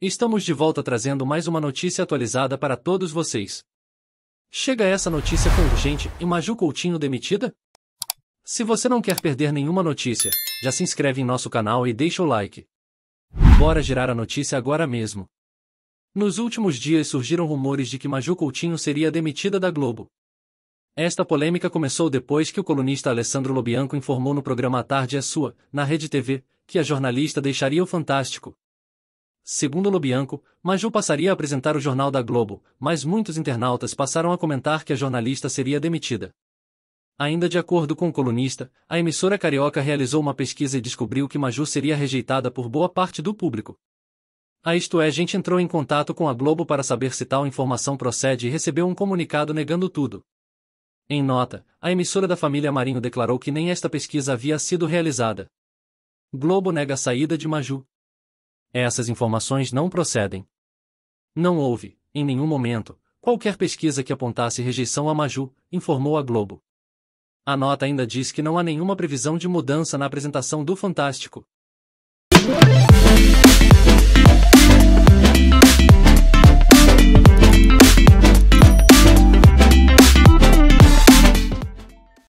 Estamos de volta trazendo mais uma notícia atualizada para todos vocês. Chega essa notícia com urgente e Maju Coutinho demitida? Se você não quer perder nenhuma notícia, já se inscreve em nosso canal e deixa o like. Bora girar a notícia agora mesmo. Nos últimos dias surgiram rumores de que Maju Coutinho seria demitida da Globo. Esta polêmica começou depois que o colunista Alessandro Lobianco informou no programa A Tarde é Sua, na Rede TV, que a jornalista deixaria o Fantástico, Segundo Lobianco, Maju passaria a apresentar o Jornal da Globo, mas muitos internautas passaram a comentar que a jornalista seria demitida. Ainda de acordo com o colunista, a emissora carioca realizou uma pesquisa e descobriu que Maju seria rejeitada por boa parte do público. A Isto É gente entrou em contato com a Globo para saber se tal informação procede e recebeu um comunicado negando tudo. Em nota, a emissora da família Marinho declarou que nem esta pesquisa havia sido realizada. Globo nega a saída de Maju essas informações não procedem. Não houve, em nenhum momento, qualquer pesquisa que apontasse rejeição a Maju, informou a Globo. A nota ainda diz que não há nenhuma previsão de mudança na apresentação do Fantástico,